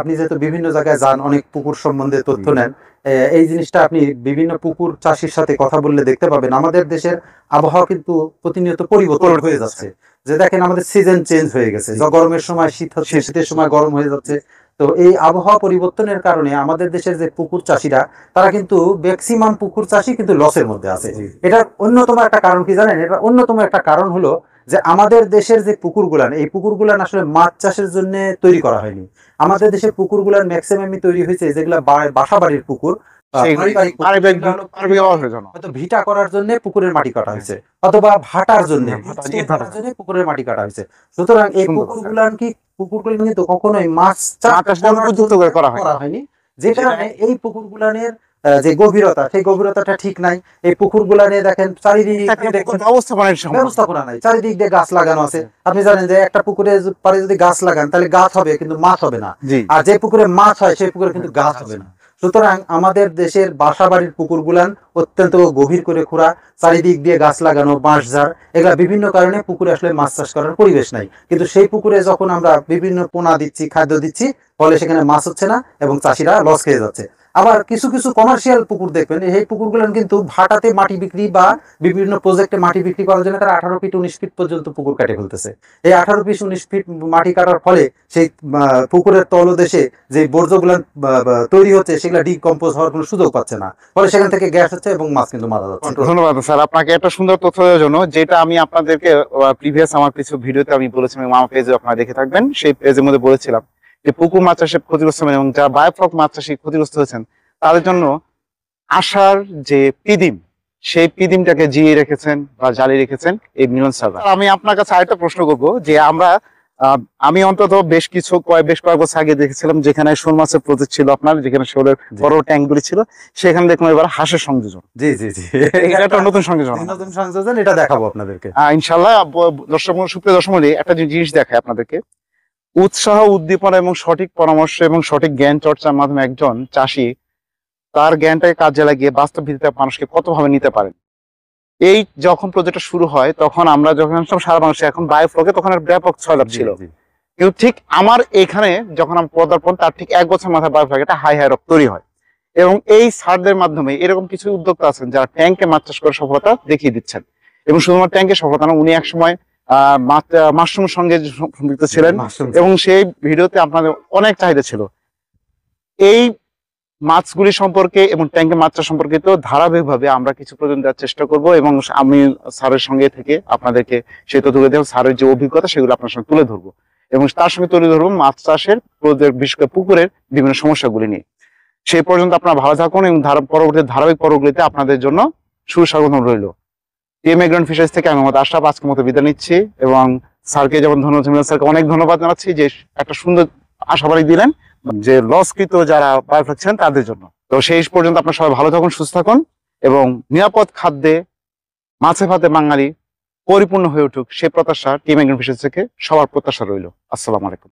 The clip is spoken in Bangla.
আপনি যেহেতু বিভিন্ন জায়গায় যান অনেক পুকুর সম্বন্ধে তথ্য নেন এই জিনিসটা আপনি বিভিন্ন পুকুর চাষির সাথে কথা বললে দেখতে পাবেন আমাদের দেশের আবহাওয়া কিন্তু প্রতিনিয়ত পরিবর্তন হয়ে যাচ্ছে যে দেখেন আমাদের সিজন চেঞ্জ হয়ে গেছে গরমের সময় শীত হচ্ছে শীতের সময় গরম হয়ে যাচ্ছে তো এই আবহাওয়া পরিবর্তনের কারণে আমাদের দেশের যে পুকুর চাষিরা তারা কিন্তু ম্যাক্সিমাম পুকুর চাষি কিন্তু লসের মধ্যে আছে এটা অন্যতম একটা কারণ কি জানেন এটা অন্যতম একটা কারণ হলো যে আমাদের দেশের যে পুকুরগুলান এই পুকুরগুলান আসলে মাছ চাষের জন্য তৈরি করা হয়নি আমাদের দেশের পুকুরগুলান ম্যাক্সিমামই তৈরি হয়েছে যেগুলা বাসা বাড়ির পুকুর ভিটা করার জন্য পুকুরের মাটি কাটা হয়েছে অথবা ভাটার জন্য হ্যাঁ, পুকুরের মাটি কাটা হয়েছে সুতরাং এই পুকুরগুলান কি পুকুরগুলো কিন্তু কখনোই মাছ চাষ করা হয়নি যে কারণে এই পুকুরগুলানের যে গভীরতা সেই গভীরতাটা ঠিক নাই এই পুকুর গুলা নিয়ে দেখেন চারিদিক ব্যবস্থাপনা নাই চারিদিক দিয়ে গাছ লাগানো আছে আপনি জানেন যে একটা পুকুরে পারে যদি গাছ লাগান তাহলে গাছ হবে কিন্তু মাছ হবে না আর যে পুকুরে মাছ হয় সেই পুকুরে কিন্তু গাছ হবে না সুতরাং আমাদের দেশের বাসা বাড়ির গুলান অত্যন্ত গভীর করে খোঁড়া চারিদিক দিয়ে গাছ লাগানো বাঁশ ঝাড় এগুলা বিভিন্ন কারণে পুকুরে আসলে মাছ চাষ করার পরিবেশ নাই কিন্তু সেই পুকুরে যখন আমরা বিভিন্ন পোনা দিচ্ছি খাদ্য দিচ্ছি ফলে সেখানে মাছ হচ্ছে না এবং চাষিরা লস খেয়ে যাচ্ছে আবার কিছু কিছু কমার্শিয়াল পুকুর দেখবেন এই পুকুরগুলো কিন্তু ভাটাতে মাটি বিক্রি বা বিভিন্ন প্রজেক্টে মাটি বিক্রি করার জন্য তারা আঠারো ফিট উনিশ ফিট পর্যন্ত পুকুর কাটে ফেলতেছে এই আঠারো ফিট উনিশ ফিট মাটি কাটার ফলে সেই পুকুরের তলদেশে যে বর্জ্যগুলো তৈরি হচ্ছে সেগুলো ডিকম্পোজ হওয়ার কোনো সুযোগ পাচ্ছে না ফলে সেখান থেকে গ্যাস হচ্ছে এবং মাছ কিন্তু মারা যাচ্ছে ধন্যবাদ স্যার আপনাকে একটা সুন্দর তথ্য দেওয়ার জন্য যেটা আমি আপনাদেরকে প্রিভিয়াস আমার কিছু ভিডিওতে আমি বলেছিলাম আমার পেজে আপনারা দেখে থাকবেন সেই পেজের মধ্যে বলেছিলাম যে পুকুর মাছ চাষে ক্ষতিগ্রস্ত হবেন এবং যারা বায়োফ্লক মাছ চাষে ক্ষতিগ্রস্ত হয়েছেন তাদের জন্য আসার যে পিদিম সেই পিদিমটাকে জিয়ে রেখেছেন বা জ্বালিয়ে রেখেছেন এই মিলন সার্ভার আমি আপনার কাছে আরেকটা প্রশ্ন করবো যে আমরা আমি অন্তত বেশ কিছু কয়েক বেশ কয়েক বছর আগে দেখেছিলাম যেখানে শোল মাছের প্রজেক্ট ছিল আপনার যেখানে শোলের বড় গুলি ছিল সেখানে দেখলাম এবার হাঁসের সংযোজন জি জি জি এটা একটা নতুন সংযোজন নতুন সংযোজন এটা দেখাবো আপনাদেরকে ইনশাল্লাহ দর্শক সুপ্রিয় দশমলি একটা জিনিস দেখায় আপনাদেরকে উৎসাহ উদ্দীপনা এবং সঠিক পরামর্শ এবং সঠিক জ্ঞান চর্চার মাধ্যমে একজন চাষি তার জ্ঞানটাকে কাজে লাগিয়ে বাস্তব ভিত্তিতে মানুষকে কতভাবে নিতে পারেন এই যখন প্রজেক্টটা শুরু হয় তখন আমরা যখন সারা মানুষ এখন বায়োফ্লকে তখন ব্যাপক ছয়লাভ ছিল কিন্তু ঠিক আমার এখানে যখন আমি পদার্পণ তার ঠিক এক বছর মাথায় বায়োফ্লক একটা হাই হাই রক তৈরি হয় এবং এই সারদের মাধ্যমে এরকম কিছু উদ্যোক্তা আছেন যারা ট্যাঙ্কে মাছ চাষ করে সফলতা দেখিয়ে দিচ্ছেন এবং শুধুমাত্র ট্যাঙ্কে সফলতা না উনি এক সময় মাশরুম সঙ্গে সম্পৃক্ত ছিলেন হ্যাঁ, এবং সেই ভিডিওতে আপনাদের অনেক চাহিদা ছিল এই মাছগুলি সম্পর্কে এবং ট্যাঙ্কের মাছটা সম্পর্কিত ধারাবাহিকভাবে আমরা কিছু প্রয়োজন দেওয়ার চেষ্টা করব এবং আমি স্যারের সঙ্গে থেকে আপনাদেরকে তো তথ্যগুলো দেবো স্যারের যে অভিজ্ঞতা সেগুলো আপনার সঙ্গে তুলে ধরবো এবং তার সঙ্গে তুলে ধরবো মাছ চাষের বিশেষ করে পুকুরের বিভিন্ন সমস্যাগুলি নিয়ে সেই পর্যন্ত আপনারা ভালো থাকুন এবং ধারা পরবর্তী ধারাবাহিক পর্বগুলিতে আপনাদের জন্য সুস্বাগতম রইলো টিএম ফিশারিজ থেকে আমি আমাদের আশরাফ আজকে মতো বিদায় নিচ্ছি এবং স্যারকে যেমন ধন্যবাদ স্যারকে অনেক ধন্যবাদ জানাচ্ছি যে একটা সুন্দর আশাবাদী দিলেন যে লসকৃত যারা পায় ছিলেন তাদের জন্য তো সেই পর্যন্ত আপনার সবাই ভালো থাকুন সুস্থ থাকুন এবং নিরাপদ খাদ্যে মাছে ভাতে বাঙালি পরিপূর্ণ হয়ে উঠুক সে প্রত্যাশা টিম এগ্রান ফিশারিজ থেকে সবার প্রত্যাশা রইল আসসালামু আলাইকুম